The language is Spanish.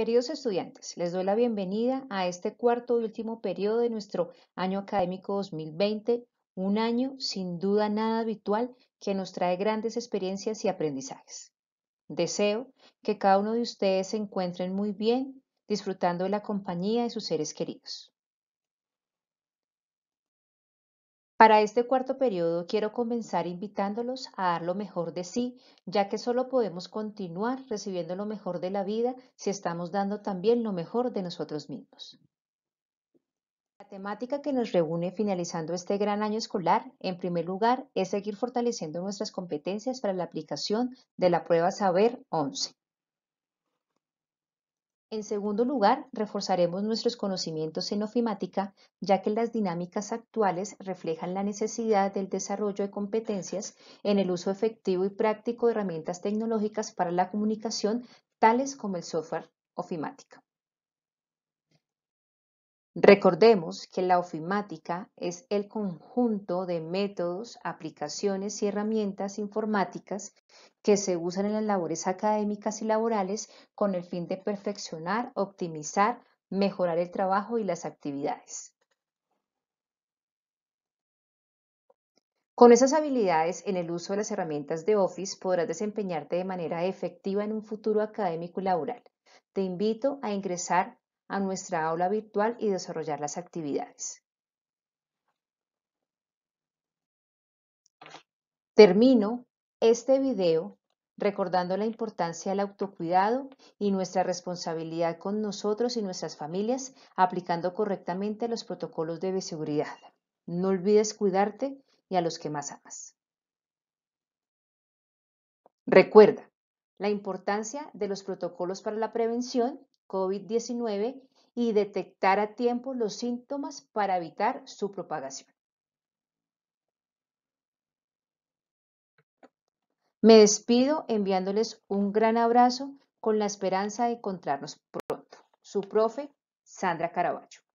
Queridos estudiantes, les doy la bienvenida a este cuarto y último periodo de nuestro año académico 2020, un año sin duda nada habitual que nos trae grandes experiencias y aprendizajes. Deseo que cada uno de ustedes se encuentren muy bien, disfrutando de la compañía de sus seres queridos. Para este cuarto periodo quiero comenzar invitándolos a dar lo mejor de sí, ya que solo podemos continuar recibiendo lo mejor de la vida si estamos dando también lo mejor de nosotros mismos. La temática que nos reúne finalizando este gran año escolar, en primer lugar, es seguir fortaleciendo nuestras competencias para la aplicación de la prueba Saber 11. En segundo lugar, reforzaremos nuestros conocimientos en ofimática, ya que las dinámicas actuales reflejan la necesidad del desarrollo de competencias en el uso efectivo y práctico de herramientas tecnológicas para la comunicación, tales como el software ofimática. Recordemos que la ofimática es el conjunto de métodos, aplicaciones y herramientas informáticas que se usan en las labores académicas y laborales con el fin de perfeccionar, optimizar, mejorar el trabajo y las actividades. Con esas habilidades en el uso de las herramientas de Office podrás desempeñarte de manera efectiva en un futuro académico y laboral. Te invito a ingresar a nuestra aula virtual y desarrollar las actividades. Termino este video recordando la importancia del autocuidado y nuestra responsabilidad con nosotros y nuestras familias aplicando correctamente los protocolos de bioseguridad. No olvides cuidarte y a los que más amas. Recuerda, la importancia de los protocolos para la prevención COVID-19 y detectar a tiempo los síntomas para evitar su propagación. Me despido enviándoles un gran abrazo con la esperanza de encontrarnos pronto. Su profe, Sandra Caraballo.